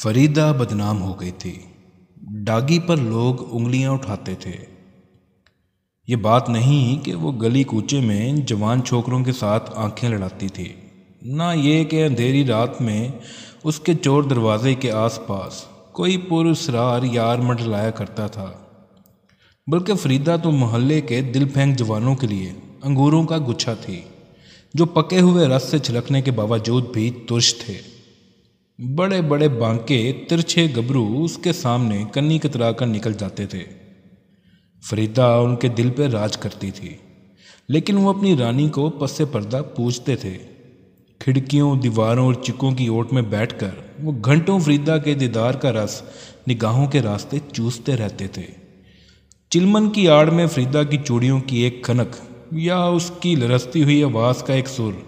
फरीदा बदनाम हो गई थी डागी पर लोग उंगलियां उठाते थे ये बात नहीं कि वो गली कूचे में जवान छोकरों के साथ आंखें लड़ाती थी ना ये कि अंधेरी रात में उसके चोर दरवाजे के आसपास कोई पुरसरार यार मंडलाया करता था बल्कि फरीदा तो मोहल्ले के दिल फेंक जवानों के लिए अंगूरों का गुच्छा थी जो पके हुए रस से छिलकने के बावजूद भी तुर्श थे बड़े बड़े बांके तिरछे गबरू उसके सामने कन्नी कतरा कर निकल जाते थे फरीदा उनके दिल पर राज करती थी लेकिन वो अपनी रानी को पसे पर्दा पूछते थे खिड़कियों दीवारों और चिकों की ओट में बैठकर वो घंटों फरीदा के दीदार का रस निगाहों के रास्ते चूसते रहते थे चिलमन की आड़ में फरीदा की चूड़ियों की एक खनक या उसकी लरसती हुई आवाज़ का एक सुर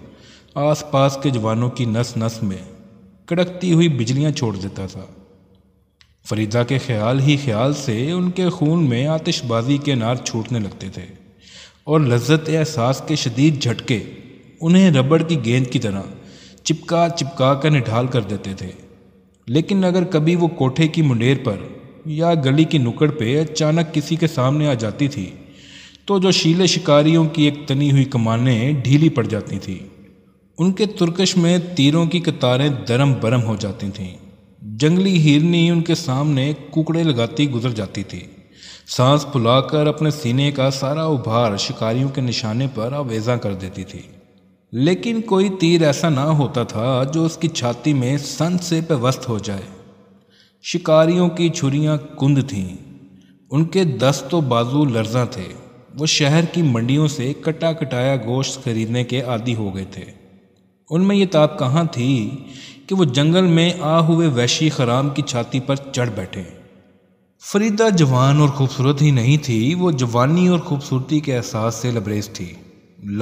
आसपास के जवानों की नस नस में कड़कती हुई बिजलियां छोड़ देता था फरीदा के ख्याल ही ख्याल से उनके खून में आतिशबाजी के नार छूटने लगते थे और लज्जत एहसास के शदीद झटके उन्हें रबड़ की गेंद की तरह चिपका चिपका कर निढ़ाल कर देते थे लेकिन अगर कभी वो कोठे की मुंडेर पर या गली की नुकड़ पे अचानक किसी के सामने आ जाती थी तो जो शीले शिकारियों की एक तनी हुई कमानें ढीली पड़ जाती थी उनके तुर्कश में तीरों की कतारें दरम बरम हो जाती थीं जंगली हिरनी उनके सामने कुकड़े लगाती गुजर जाती थी सांस फुलाकर अपने सीने का सारा उभार शिकारियों के निशाने पर आवेजा कर देती थी लेकिन कोई तीर ऐसा ना होता था जो उसकी छाती में सन से पेवस्त हो जाए शिकारियों की छुरियाँ कुंद थीं उनके दस्त तो बाजू लर्जा थे वो शहर की मंडियों से कटा कटाया गोश्त खरीदने के आदि हो गए थे उनमें ये ताप कहाँ थी कि वो जंगल में आ हुए वैशी खराम की छाती पर चढ़ बैठे फरीदा जवान और खूबसूरत ही नहीं थी वो जवानी और खूबसूरती के एहसास से लबरेज थी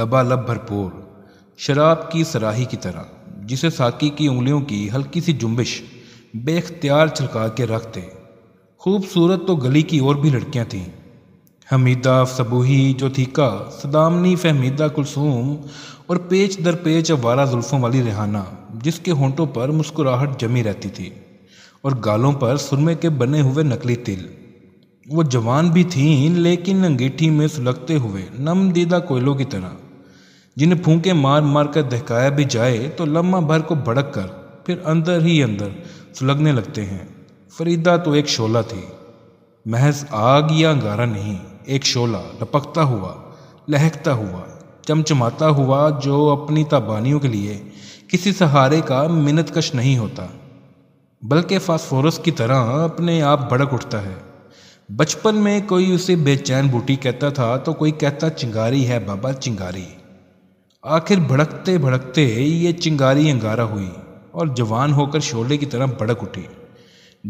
लबालब भरपूर शराब की सराही की तरह जिसे साकी की उंगलियों की हल्की सी जुम्बिश बेख्तियार छलका के रखते खूबसूरत तो गली की और भी लड़कियां थीं हमीदा सबूही थीका सदामनी फहमीदा कुलसूम और पेच दर पेच अवारा जुल्फ़ों वाली रिहाना जिसके होंठों पर मुस्कुराहट जमी रहती थी और गालों पर सुरमे के बने हुए नकली तिल वो जवान भी थीं लेकिन अंगीठी में सुलगते हुए नम दीदा कोयलों की तरह जिन्हें फूके मार मार कर दहकाया भी जाए तो लम्हा भर को भड़क कर फिर अंदर ही अंदर सुलगने लगते हैं फरीदा तो एक शोला थी महज आग या अंगारा नहीं एक शोला लपकता हुआ लहकता हुआ चमचमाता हुआ जो अपनी ताबानियों के लिए किसी सहारे का मिनतकश नहीं होता बल्कि फास्फोरस की तरह अपने आप भड़क उठता है बचपन में कोई उसे बेचैन बूटी कहता था तो कोई कहता चिंगारी है बाबा चिंगारी आखिर भड़कते भड़कते ये चिंगारी अंगारा हुई और जवान होकर शोले की तरह भड़क उठी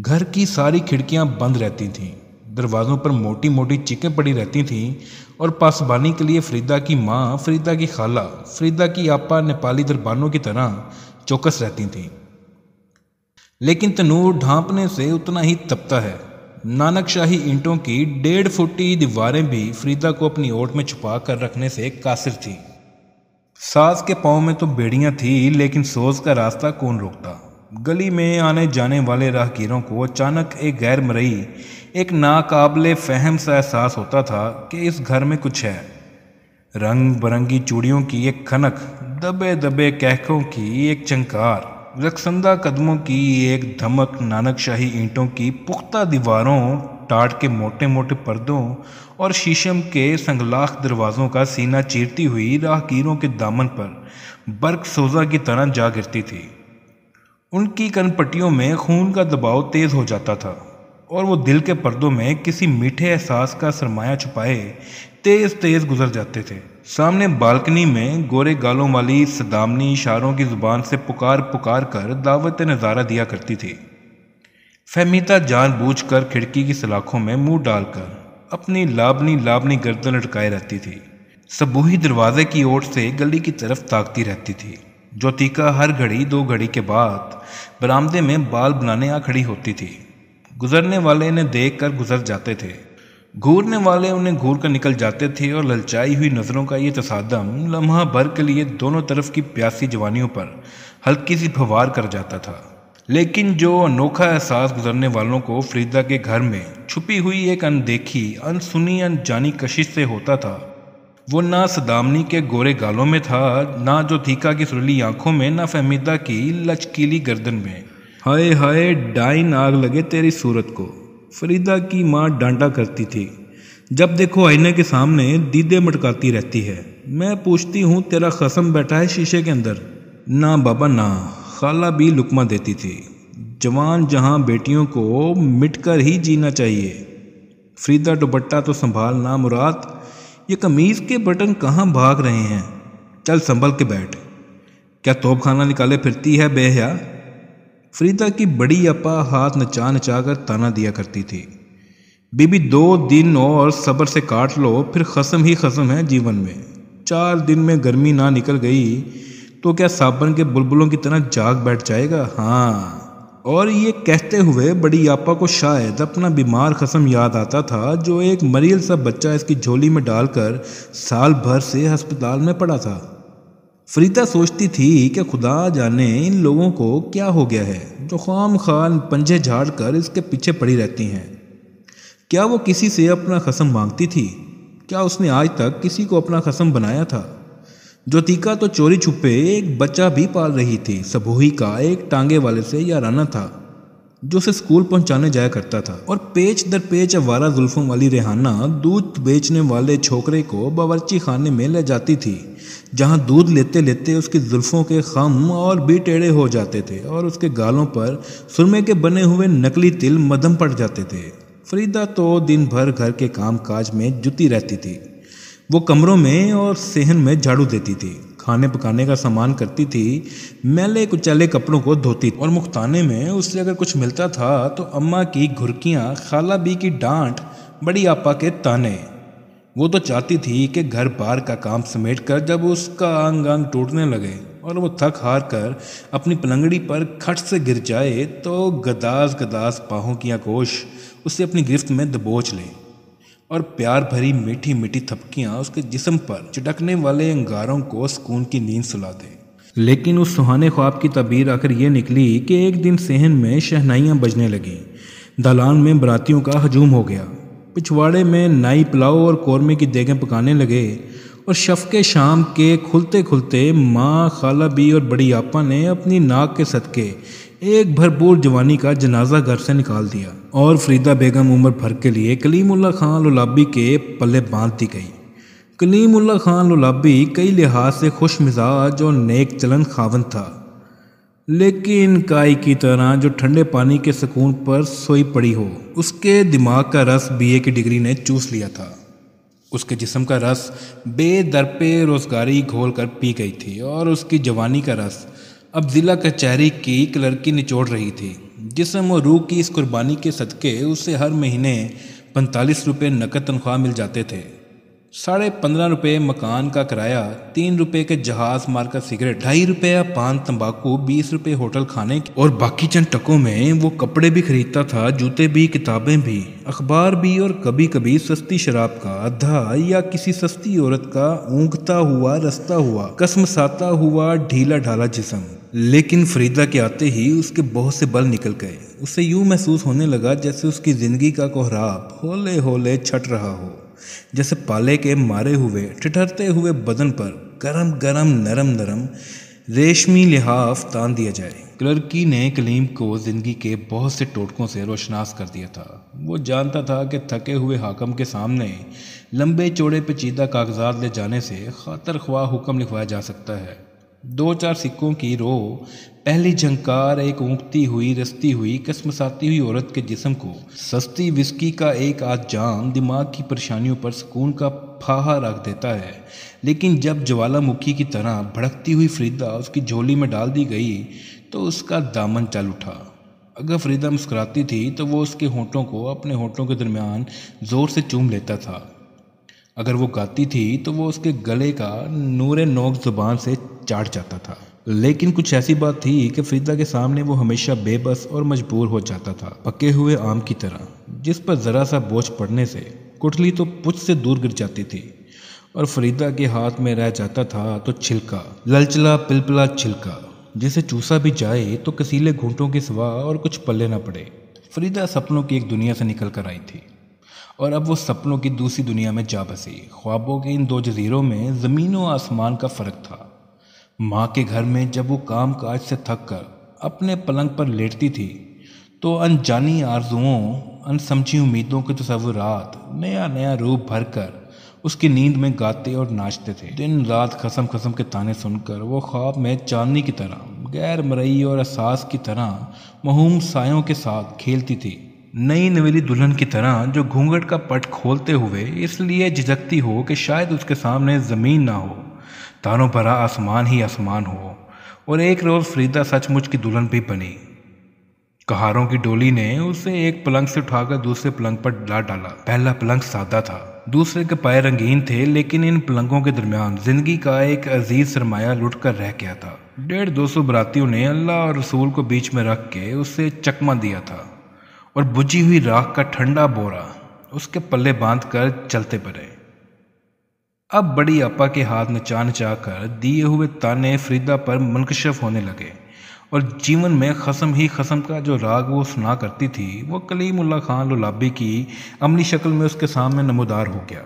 घर की सारी खिड़कियां बंद रहती थीं दरवाज़ों पर मोटी मोटी चीकें पड़ी रहती थीं और पासबानी के लिए फरीदा की माँ फरीदा की खाला फरीदा की आपा नेपाली दरबानों की तरह चौकस रहती थीं लेकिन तनूर ढांपने से उतना ही तपता है नानक शाही ईंटों की डेढ़ फुट की दीवारें भी फरीदा को अपनी ओट में छुपा कर रखने से कासिर थी सास के पाँव में तो बेड़ियाँ थी लेकिन सोज का रास्ता कौन रोकता गली में आने जाने वाले राहगीरों को अचानक एक गैर मरई एक नाकाबले फहम सा एहसास होता था कि इस घर में कुछ है रंग बिरंगी चूड़ियों की एक खनक दबे दबे कहकों की एक चंकार रक्संदा कदमों की एक धमक नानकशाही ईंटों की पुख्ता दीवारों टाट के मोटे मोटे पर्दों और शीशम के संगलाख दरवाज़ों का सीना चीरती हुई राहगीरों के दामन पर बर्क सोजा की तरह जा गिरती थी उनकी कनपट्टियों में खून का दबाव तेज़ हो जाता था और वो दिल के पर्दों में किसी मीठे एहसास का सरमाया छुपाए तेज़ तेज़ गुजर जाते थे सामने बालकनी में गोरे गालों वाली सदामनी इशारों की ज़ुबान से पुकार पुकार कर दावत नज़ारा दिया करती थी फहमीता जानबूझकर खिड़की की सलाखों में मुंह डालकर अपनी लाबनी लाबनी गर्दन लटकाए रहती थी सबूही दरवाजे की ओर से गली की तरफ ताकती रहती थी ज्योतिका हर घड़ी दो घड़ी के बाद बरामदे में बाल बनाने आ खड़ी होती थी गुजरने वाले इन्हें देख कर गुजर जाते थे घूरने वाले उन्हें घूर कर निकल जाते थे और ललचाई हुई नज़रों का ये तसादम लम्हा भर के लिए दोनों तरफ की प्यासी जवानियों पर हल्की सी फवार कर जाता था लेकिन जो अनोखा एहसास गुजरने वालों को फरीदा के घर में छुपी हुई एक अनदेखी अनसुनी अनजानी कशिश से होता था वो ना सदामनी के गोरे गालों में था ना जो थीका की सुरली आंखों में ना फहमीदा की लचकीली गर्दन में हाय हाय डाइन आग लगे तेरी सूरत को फरीदा की माँ डांडा करती थी जब देखो आईने के सामने दीदे मटकाती रहती है मैं पूछती हूँ तेरा खसम बैठा है शीशे के अंदर ना बाबा ना खाला भी लुकमा देती थी जवान जहाँ बेटियों को मिटकर ही जीना चाहिए फरीदा दुपट्टा तो संभाल ना मुराद ये कमीज के बटन कहाँ भाग रहे हैं चल संभल के बैठ क्या तोप खाना निकाले फिरती है बेहया फरीदा की बड़ी अपा हाथ नचा नचा कर ताना दिया करती थी बीबी दो दिन और सब्र से काट लो फिर खसम ही खसम है जीवन में चार दिन में गर्मी ना निकल गई तो क्या साबन के बुलबुलों की तरह जाग बैठ जाएगा हाँ और ये कहते हुए बड़ी आपा को शायद अपना बीमार खसम याद आता था जो एक मरील सा बच्चा इसकी झोली में डालकर साल भर से अस्पताल में पड़ा था फरीदा सोचती थी कि खुदा जाने इन लोगों को क्या हो गया है जो खाम खान पंजे झाड़ कर इसके पीछे पड़ी रहती हैं क्या वो किसी से अपना खसम मांगती थी क्या उसने आज तक किसी को अपना खसम बनाया था ज्योतिका तो चोरी छुपे एक बच्चा भी पाल रही थी सबोही का एक टांगे वाले से या राना था जो उसे स्कूल पहुंचाने जाया करता था और पेच दर पेच अवारा जुल्फों वाली रेहाना दूध बेचने वाले छोकरे को बावरची खाने में ले जाती थी जहां दूध लेते लेते उसकी जुल्फों के खम और भी टेढ़े हो जाते थे और उसके गालों पर सुरमे के बने हुए नकली तिल मदम पड़ जाते थे फरीदा तो दिन भर घर के काम काज में जुती रहती थी वो कमरों में और सेहन में झाड़ू देती थी खाने पकाने का सामान करती थी मैले कुचैले कपड़ों को धोती और मुख्ताने में उससे अगर कुछ मिलता था तो अम्मा की घुरकियाँ खाला बी की डांट बड़ी आपा के ताने वो तो चाहती थी कि घर बार का काम समेट कर जब उसका आंग आंग टूटने लगे और वो थक हार कर अपनी पलंगड़ी पर खट से गिर जाए तो गदास गदास पाहों की आकोश उसे अपनी गिरफ्त में दबोच लें और प्यार भरी मीठी मीठी थपकियां उसके जिस्म पर चटकने वाले अंगारों को सुकून की नींद सुला दे लेकिन उस सुहाने ख्वाब की तबीर आकर ये निकली कि एक दिन सहन में शहनाइयाँ बजने लगीं दलान में बरातियों का हजूम हो गया पिछवाड़े में नाई पुलाव और कौरमे की देगें पकाने लगे और शफके शाम के खुलते खुलते माँ खाला बी और बड़ी आपा ने अपनी नाक के सदके एक भरपूर जवानी का जनाजा घर से निकाल दिया और फरीदा बेगम उम्र भर के लिए कलीमुल्ला खान लुलाबी के पल्ले बांध दी गई कलीमुल्ला खान लुलाबी कई लिहाज से खुश मिजाज और नेक चलन खावन था लेकिन काई की तरह जो ठंडे पानी के सुकून पर सोई पड़ी हो उसके दिमाग का रस बीए की डिग्री ने चूस लिया था उसके जिस्म का रस बेदर पे रोजगारी घोल कर पी गई थी और उसकी जवानी का रस अब जिला कचहरी की एक लड़की निचोड़ रही थी जिसम और रूह की इस कुर्बानी के सदके उसे हर महीने पैंतालीस रुपये नकद तनख्वाह मिल जाते थे साढ़े पंद्रह रुपये मकान का किराया तीन रुपये के जहाज मार का सिगरेट ढाई रुपया पान तंबाकू बीस रुपये होटल खाने और बाकी चंद टकों में वो कपड़े भी खरीदता था जूते भी किताबें भी अखबार भी और कभी कभी सस्ती शराब का अद्धा या किसी सस्ती औरत का ऊँगता हुआ रस्ता हुआ कसम साता हुआ ढीला ढाला जिसम लेकिन फरीदा के आते ही उसके बहुत से बल निकल गए उसे यूँ महसूस होने लगा जैसे उसकी ज़िंदगी का कोहराब होले होले छट रहा हो जैसे पाले के मारे हुए ठिठरते हुए बदन पर गरम गरम नरम नरम रेशमी लिहाफ तान दिया जाए क्लर्की ने कलीम को ज़िंदगी के बहुत से टोटकों से रोशनास कर दिया था वो जानता था कि थके हुए हाकम के सामने लंबे चौड़े पेचीदा कागजात ले जाने से खातर ख्वाह हुक्म लिखवाया जा सकता है दो चार सिक्कों की रो पहली झंकार एक ऊँगती हुई रस्ती हुई कसमसाती हुई औरत के जिस्म को सस्ती विस्की का एक आजाम दिमाग की परेशानियों पर सुकून का फाहा रख देता है लेकिन जब ज्वालामुखी की तरह भड़कती हुई फरीदा उसकी झोली में डाल दी गई तो उसका दामन चल उठा अगर फरीदा मुस्कुराती थी तो वो उसके होठों को अपने होठों के दरमियान ज़ोर से चूम लेता था अगर वो गाती थी तो वो उसके गले का नूर नोक ज़ुबान से चाट जाता था लेकिन कुछ ऐसी बात थी कि फ्रीदा के सामने वो हमेशा बेबस और मजबूर हो जाता था पके हुए आम की तरह जिस पर ज़रा सा बोझ पड़ने से कुठली तो पुछ से दूर गिर जाती थी और फरीदा के हाथ में रह जाता था तो छिलका ललचला पिलपला छिलका जिसे चूसा भी जाए तो कसीले घूंटों के सिवा और कुछ पल्ले ना पड़े फरीदा सपनों की एक दुनिया से निकल कर आई थी और अब वो सपनों की दूसरी दुनिया में जा बसी ख्वाबों के इन दो जजीरों में ज़मीन और आसमान का फ़र्क था माँ के घर में जब वो काम काज से थक कर अपने पलंग पर लेटती थी तो अनजानी आरजुओं अनसमझी उम्मीदों के तस्वुरात नया नया रूप भर कर उसकी नींद में गाते और नाचते थे दिन रात खसम खसम के ताने सुनकर वो ख्वाब में चांदनी की तरह गैर मरई और असास की तरह महूम सायों के साथ खेलती थी नई नवेली दुल्हन की तरह जो घूंघट का पट खोलते हुए इसलिए झिझकती हो कि शायद उसके सामने ज़मीन ना हो तारों भरा आसमान ही आसमान हो और एक रोज़ फरीदा सचमुच की दुल्हन भी बनी कहारों की डोली ने उसे एक पलंग से उठाकर दूसरे पलंग पर ला डाला पहला पलंग सादा था दूसरे के पाए रंगीन थे लेकिन इन पलंगों के दरमियान जिंदगी का एक अजीज सरमाया लुट कर रह गया था डेढ़ दो सौ बरातियों ने अल्लाह और रसूल को बीच में रख के उसे चकमा दिया था और बुझी हुई राख का ठंडा बोरा उसके पल्ले बांध कर चलते पड़े अब बड़ी अपा के हाथ नचा नचा कर दिए हुए ताने फरीदा पर मुनकशफ होने लगे और जीवन में खसम ही खसम का जो राग वो सुना करती थी वो कलीमुल्ला खान लुलाबी की अमली शक्ल में उसके सामने नमोदार हो गया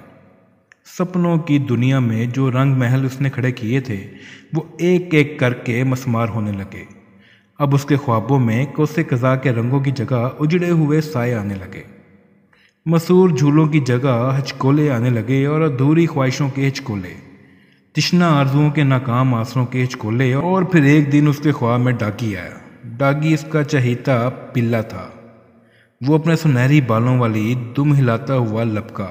सपनों की दुनिया में जो रंग महल उसने खड़े किए थे वो एक एक करके मसमार होने लगे अब उसके ख्वाबों में कोसे कज़ा के रंगों की जगह उजड़े हुए साए आने लगे मसूर झूलों की जगह हचकोले आने लगे और अधूरी ख्वाहिशों के हचकोले तिश्ना आरजुओं के नाकाम आसरों के हचकोले और फिर एक दिन उसके ख्वाब में डागी आया डागी इसका चहीता पिल्ला था वो अपने सुनहरी बालों वाली दुम हिलाता हुआ लपका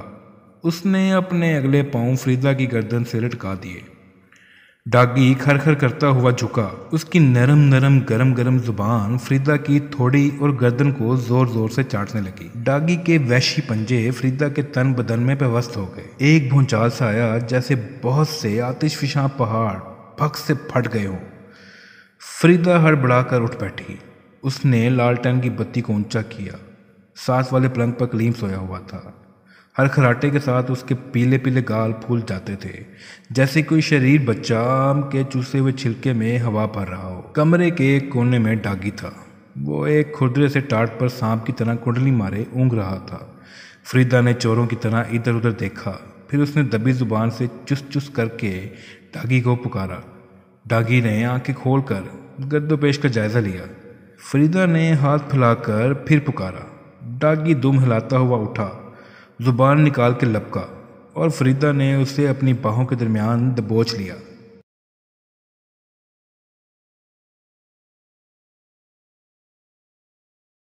उसने अपने अगले पाँव फ्रीजा की गर्दन से लटका दिए डागी खर खर करता हुआ झुका उसकी नरम नरम गरम गरम जुबान फ्रीदा की थोड़ी और गर्दन को जोर जोर से चाटने लगी डागी के वैशी पंजे फ्रीदा के तन बदन में व्यवस्थ हो गए एक भूचाल सा आया जैसे बहुत से आतिशफिशा पहाड़ फक से फट गए हों फ्रीदा हड़बड़ा कर उठ बैठी उसने लालटेन की बत्ती को ऊंचा किया सास वाले पलंग पर कलीम सोया हुआ था हर खराटे के साथ उसके पीले पीले गाल फूल जाते थे जैसे कोई शरीर बच्चा आम के चूसे हुए छिलके में हवा भर रहा हो कमरे के एक कोने में डागी था वो एक खुदरे से टाट पर सांप की तरह कुंडली मारे ऊँग रहा था फरीदा ने चोरों की तरह इधर उधर देखा फिर उसने दबी जुबान से चुस चुस करके डागी को पुकारा डागी ने आंखें खोल कर गद्दोपेश का जायज़ा लिया फरीदा ने हाथ फैलाकर फिर पुकारा डागी दुम हिलाता हुआ उठा ज़ुबान निकाल के लपका और फरीदा ने उसे अपनी बाहों के दरमियान दबोच लिया